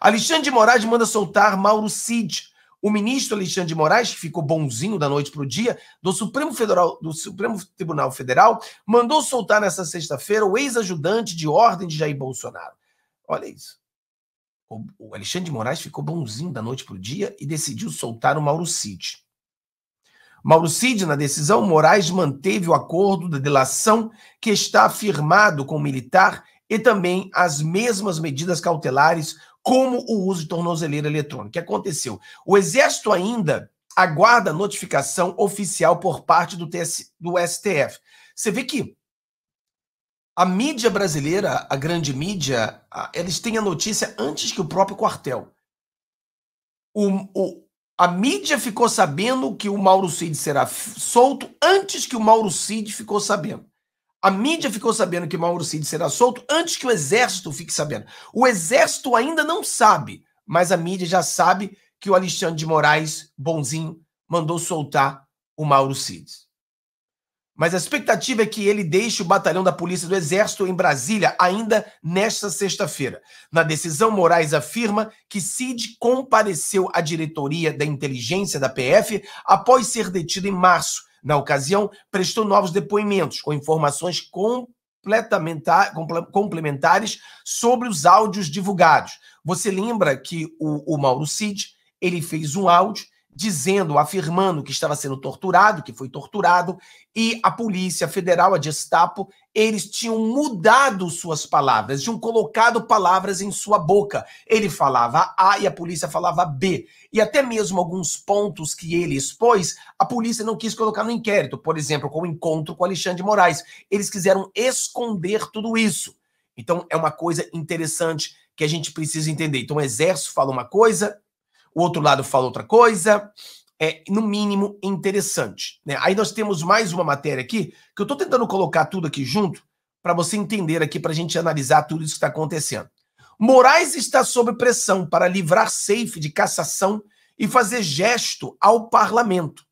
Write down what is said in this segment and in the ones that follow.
Alexandre de Moraes manda soltar Mauro Cid. O ministro Alexandre de Moraes, que ficou bonzinho da noite para o dia, do Supremo, Federal, do Supremo Tribunal Federal, mandou soltar nessa sexta-feira o ex-ajudante de ordem de Jair Bolsonaro. Olha isso. O Alexandre de Moraes ficou bonzinho da noite para o dia e decidiu soltar o Mauro Cid. Mauro Cid, na decisão, Moraes manteve o acordo da delação que está firmado com o militar e também as mesmas medidas cautelares, como o uso de tornozeleira eletrônica. O que aconteceu? O Exército ainda aguarda notificação oficial por parte do, TS, do STF. Você vê que a mídia brasileira, a grande mídia, eles têm a notícia antes que o próprio quartel. O, o, a mídia ficou sabendo que o Mauro Cid será solto antes que o Mauro Cid ficou sabendo. A mídia ficou sabendo que Mauro Cid será solto antes que o exército fique sabendo. O exército ainda não sabe, mas a mídia já sabe que o Alexandre de Moraes, bonzinho, mandou soltar o Mauro Cid. Mas a expectativa é que ele deixe o batalhão da Polícia do Exército em Brasília ainda nesta sexta-feira. Na decisão, Moraes afirma que Cid compareceu à diretoria da inteligência da PF após ser detido em março na ocasião, prestou novos depoimentos com informações complementares sobre os áudios divulgados. Você lembra que o, o Mauro Cid ele fez um áudio dizendo, afirmando que estava sendo torturado, que foi torturado, e a Polícia Federal, a Gestapo, eles tinham mudado suas palavras, tinham colocado palavras em sua boca. Ele falava A e a polícia falava B. E até mesmo alguns pontos que ele expôs, a polícia não quis colocar no inquérito, por exemplo, com o encontro com Alexandre de Moraes. Eles quiseram esconder tudo isso. Então, é uma coisa interessante que a gente precisa entender. Então, o Exército fala uma coisa, o outro lado fala outra coisa. É, no mínimo, interessante. Né? Aí nós temos mais uma matéria aqui, que eu estou tentando colocar tudo aqui junto, para você entender aqui, para a gente analisar tudo isso que está acontecendo. Moraes está sob pressão para livrar Safe de cassação e fazer gesto ao parlamento.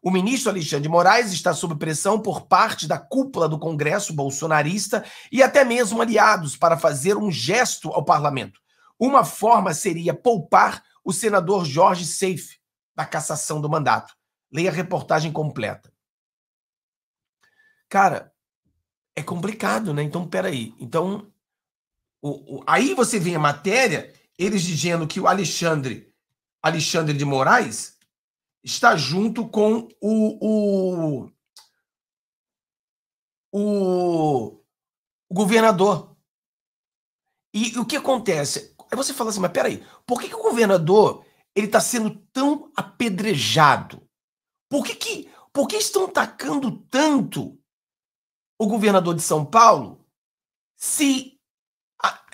O ministro Alexandre Moraes está sob pressão por parte da cúpula do Congresso bolsonarista e até mesmo aliados para fazer um gesto ao parlamento. Uma forma seria poupar o senador Jorge Seife da cassação do mandato. Leia a reportagem completa. Cara, é complicado, né? Então, peraí. Então, o, o, aí você vem a matéria, eles dizendo que o Alexandre, Alexandre de Moraes, está junto com o, o, o governador e, o que acontece? Aí você fala assim, mas peraí, por que, que o governador ele está sendo tão apedrejado? Por que, que, por que estão atacando tanto o governador de São Paulo se.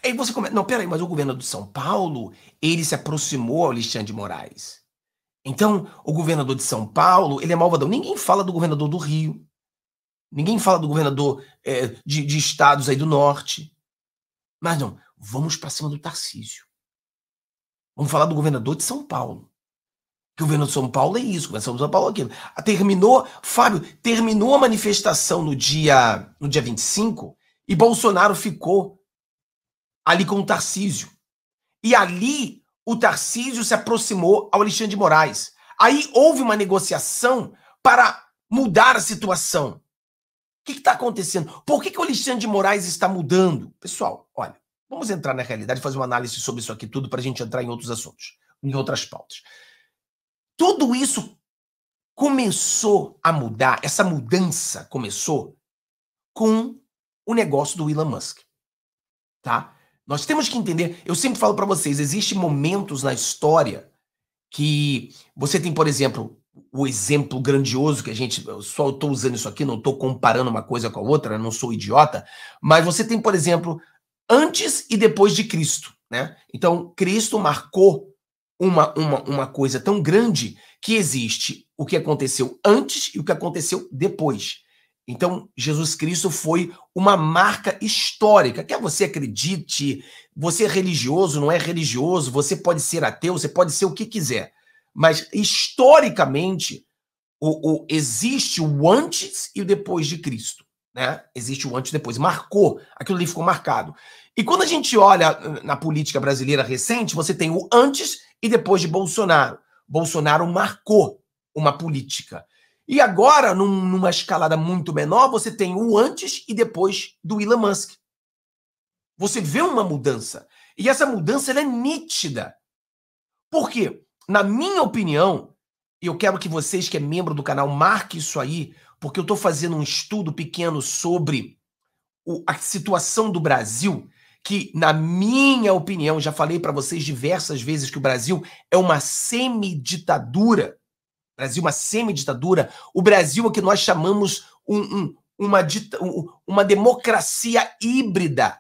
aí você começa. Não, peraí, mas o governador de São Paulo ele se aproximou ao Alexandre de Moraes. Então, o governador de São Paulo ele é malvadão. Ninguém fala do governador do Rio. Ninguém fala do governador é, de, de estados aí do norte. Mas não, Vamos para cima do Tarcísio. Vamos falar do governador de São Paulo. Que o governo de São Paulo é isso, o governo de São Paulo é aquilo. Ah, terminou, Fábio, terminou a manifestação no dia, no dia 25 e Bolsonaro ficou ali com o Tarcísio. E ali o Tarcísio se aproximou ao Alexandre de Moraes. Aí houve uma negociação para mudar a situação. O que está acontecendo? Por que, que o Alexandre de Moraes está mudando? Pessoal, olha, Vamos entrar na realidade, fazer uma análise sobre isso aqui tudo para a gente entrar em outros assuntos, em outras pautas. Tudo isso começou a mudar, essa mudança começou com o negócio do Elon Musk. Tá? Nós temos que entender, eu sempre falo para vocês, existem momentos na história que você tem, por exemplo, o exemplo grandioso que a gente. Eu Só estou usando isso aqui, não estou comparando uma coisa com a outra, não sou idiota. Mas você tem, por exemplo, antes e depois de Cristo. Né? Então, Cristo marcou uma, uma, uma coisa tão grande que existe o que aconteceu antes e o que aconteceu depois. Então, Jesus Cristo foi uma marca histórica. Quer você acredite, você é religioso, não é religioso, você pode ser ateu, você pode ser o que quiser. Mas, historicamente, o, o existe o antes e o depois de Cristo. Né? Existe o antes e depois. Marcou, aquilo ali ficou marcado. E quando a gente olha eh, na política brasileira recente, você tem o antes e depois de Bolsonaro. Bolsonaro marcou uma política. E agora, num, numa escalada muito menor, você tem o antes e depois do Elon Musk. Você vê uma mudança. E essa mudança é nítida. Por quê? Na minha opinião, e eu quero que vocês que é membro do canal marque isso aí, porque eu estou fazendo um estudo pequeno sobre o, a situação do Brasil que, na minha opinião, já falei para vocês diversas vezes que o Brasil é uma semiditadura. Brasil, é uma semiditadura. O Brasil é que nós chamamos um, um, uma, dita, uma democracia híbrida.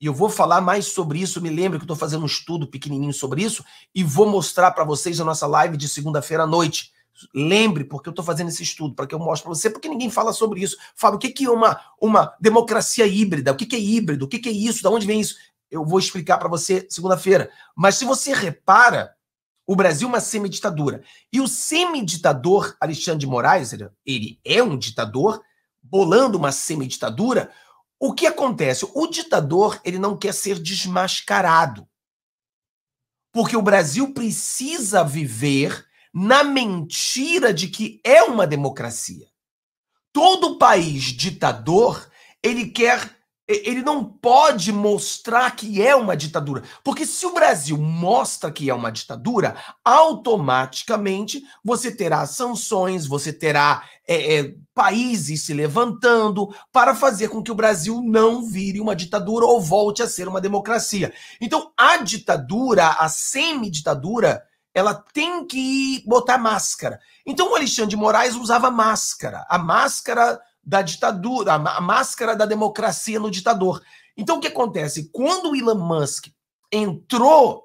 E eu vou falar mais sobre isso. Me lembro que estou fazendo um estudo pequenininho sobre isso e vou mostrar para vocês na nossa live de segunda-feira à noite. Lembre, porque eu estou fazendo esse estudo, para que eu mostre para você, porque ninguém fala sobre isso. Fala, o que, que é uma, uma democracia híbrida? O que, que é híbrido? O que, que é isso? De onde vem isso? Eu vou explicar para você segunda-feira. Mas se você repara, o Brasil é uma semiditadura. E o semiditador Alexandre de Moraes, ele é um ditador, bolando uma semiditadura. O que acontece? O ditador ele não quer ser desmascarado. Porque o Brasil precisa viver na mentira de que é uma democracia. Todo país ditador, ele quer ele não pode mostrar que é uma ditadura, porque se o Brasil mostra que é uma ditadura, automaticamente você terá sanções, você terá é, é, países se levantando para fazer com que o Brasil não vire uma ditadura ou volte a ser uma democracia. Então, a ditadura, a semi-ditadura, ela tem que botar máscara. Então o Alexandre de Moraes usava máscara, a máscara da ditadura, a máscara da democracia no ditador. Então o que acontece? Quando o Elon Musk entrou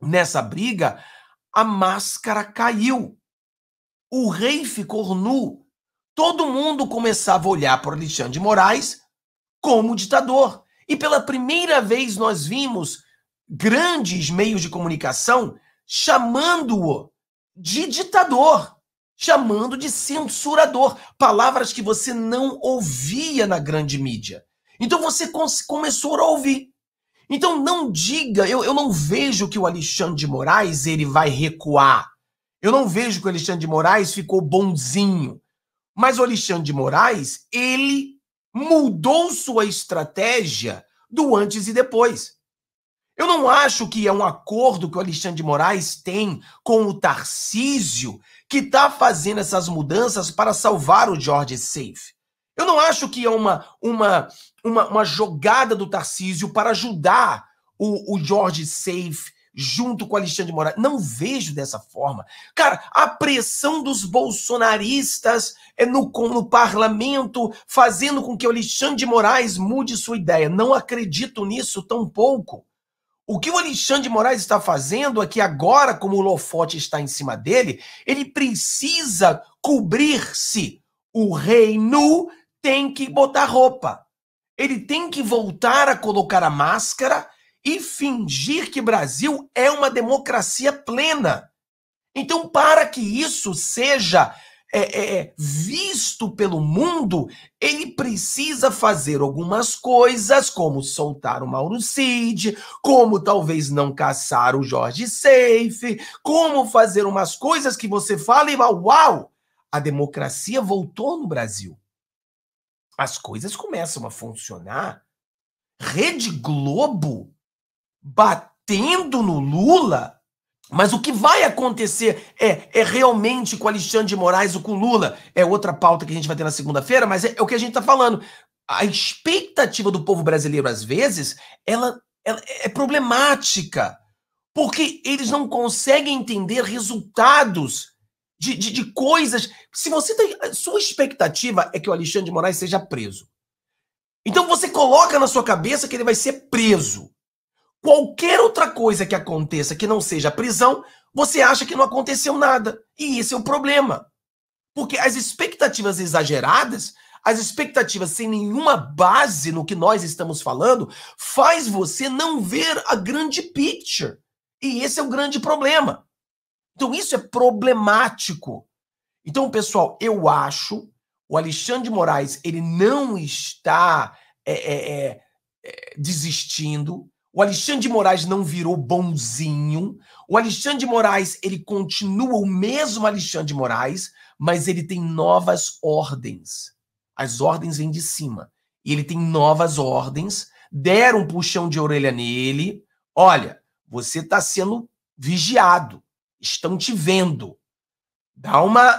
nessa briga, a máscara caiu. O rei ficou nu. Todo mundo começava a olhar para Alexandre de Moraes como ditador. E pela primeira vez nós vimos grandes meios de comunicação chamando-o de ditador, chamando de censurador, palavras que você não ouvia na grande mídia. Então você começou a ouvir. Então não diga, eu, eu não vejo que o Alexandre de Moraes ele vai recuar. Eu não vejo que o Alexandre de Moraes ficou bonzinho. Mas o Alexandre de Moraes, ele mudou sua estratégia do antes e depois. Eu não acho que é um acordo que o Alexandre de Moraes tem com o Tarcísio que está fazendo essas mudanças para salvar o George Safe. Eu não acho que é uma, uma, uma, uma jogada do Tarcísio para ajudar o, o George Safe junto com o Alexandre de Moraes. Não vejo dessa forma. Cara, a pressão dos bolsonaristas é no, no parlamento, fazendo com que o Alexandre de Moraes mude sua ideia. Não acredito nisso tão pouco. O que o Alexandre de Moraes está fazendo é que agora, como o Lofote está em cima dele, ele precisa cobrir-se. O rei nu tem que botar roupa. Ele tem que voltar a colocar a máscara e fingir que Brasil é uma democracia plena. Então, para que isso seja é, é, é, visto pelo mundo, ele precisa fazer algumas coisas, como soltar o Mauro Cid, como talvez não caçar o Jorge Seife, como fazer umas coisas que você fala e vai, uau, a democracia voltou no Brasil. As coisas começam a funcionar. Rede Globo batendo no Lula mas o que vai acontecer é, é realmente com Alexandre de Moraes ou com Lula. É outra pauta que a gente vai ter na segunda-feira, mas é, é, o que a gente está falando. A expectativa do povo brasileiro, às vezes, ela, ela é, é problemática, porque eles não conseguem entender resultados de, de, de, coisas. Se você tem. Sua expectativa é que o Alexandre de Moraes seja preso. Então você coloca na sua cabeça que ele vai ser preso qualquer outra coisa que aconteça que não seja prisão, você acha que não aconteceu nada. E esse é o problema. Porque as expectativas exageradas, as expectativas sem nenhuma base no que nós estamos falando, faz você não ver a grande picture. E esse é o grande problema. Então isso é problemático. Então, pessoal, eu acho o Alexandre de Moraes ele não está é, é, é, é desistindo, o Alexandre de Moraes não virou bonzinho. O Alexandre de Moraes, ele continua o mesmo Alexandre de Moraes, mas ele tem novas ordens. As ordens vêm de cima. E ele tem novas ordens. Deram um puxão de orelha nele. Olha, você está sendo vigiado. Estão te vendo. Dá uma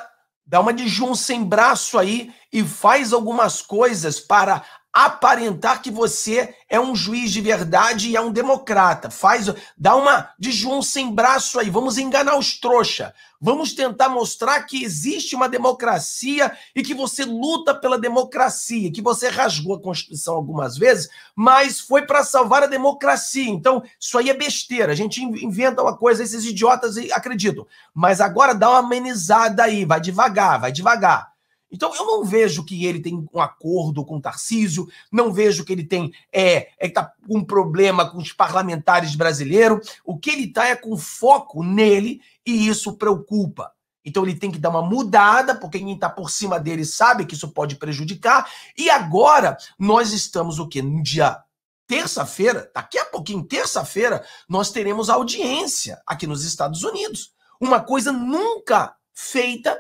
dá uma de junção sem braço aí e faz algumas coisas para aparentar que você é um juiz de verdade e é um democrata. Faz, dá uma de João sem braço aí, vamos enganar os trouxa. Vamos tentar mostrar que existe uma democracia e que você luta pela democracia, que você rasgou a Constituição algumas vezes, mas foi para salvar a democracia. Então, isso aí é besteira. A gente inventa uma coisa, esses idiotas acreditam. Mas agora dá uma amenizada aí, vai devagar, vai devagar. Então, eu não vejo que ele tem um acordo com o Tarcísio, não vejo que ele tem é, é tá um problema com os parlamentares brasileiros. O que ele está é com foco nele e isso preocupa. Então, ele tem que dar uma mudada, porque quem está por cima dele sabe que isso pode prejudicar. E agora, nós estamos o quê? No dia terça-feira, daqui a pouquinho, terça-feira, nós teremos audiência aqui nos Estados Unidos. Uma coisa nunca feita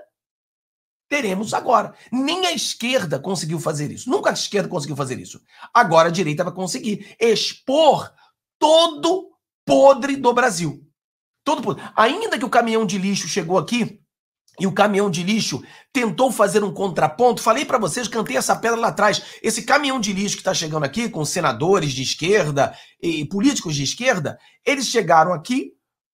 teremos agora. Nem a esquerda conseguiu fazer isso. Nunca a esquerda conseguiu fazer isso. Agora a direita vai conseguir expor todo podre do Brasil. Todo podre. Ainda que o caminhão de lixo chegou aqui e o caminhão de lixo tentou fazer um contraponto, falei para vocês, cantei essa pedra lá atrás. Esse caminhão de lixo que está chegando aqui com senadores de esquerda e políticos de esquerda, eles chegaram aqui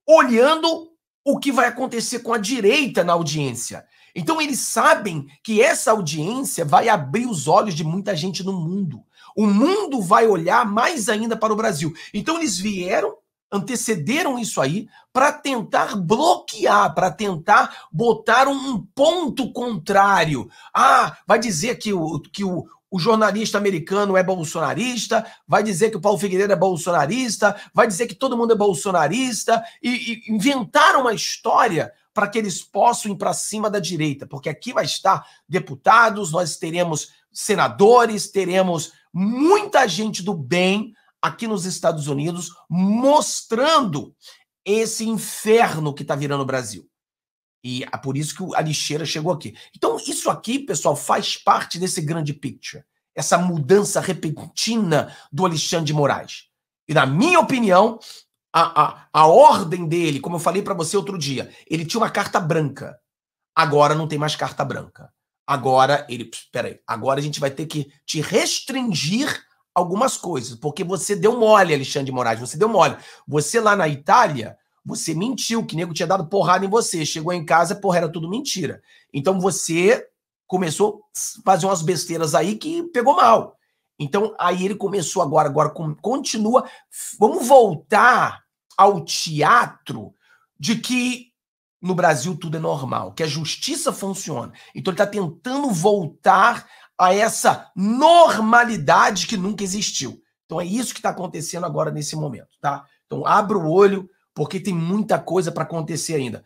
olhando o que vai acontecer com a direita na audiência. Então eles sabem que essa audiência vai abrir os olhos de muita gente no mundo. O mundo vai olhar mais ainda para o Brasil. Então eles vieram, antecederam isso aí para tentar bloquear, para tentar botar um ponto contrário. Ah, vai dizer que o, que o, o jornalista americano é bolsonarista, vai dizer que o Paulo Figueiredo é bolsonarista, vai dizer que todo mundo é bolsonarista, e, e inventaram uma história para que eles possam ir para cima da direita, porque aqui vai estar deputados, nós teremos senadores, teremos muita gente do bem aqui nos Estados Unidos mostrando esse inferno que está virando o Brasil. E é por isso que a lixeira chegou aqui. Então, isso aqui, pessoal, faz parte desse grande picture. Essa mudança repentina do Alexandre de Moraes. E, na minha opinião, a, a, a ordem dele, como eu falei para você outro dia, ele tinha uma carta branca. Agora não tem mais carta branca. Agora ele. Peraí. Agora a gente vai ter que te restringir algumas coisas, porque você deu mole, Alexandre de Moraes. Você deu mole. Você lá na Itália você mentiu, que nego tinha dado porrada em você. Chegou em casa, porra, era tudo mentira. Então você começou a fazer umas besteiras aí que pegou mal. Então aí ele começou agora, agora continua. Vamos voltar ao teatro de que no Brasil tudo é normal, que a justiça funciona. Então ele está tentando voltar a essa normalidade que nunca existiu. Então é isso que está acontecendo agora nesse momento, tá? Então abra o olho, porque tem muita coisa para acontecer ainda.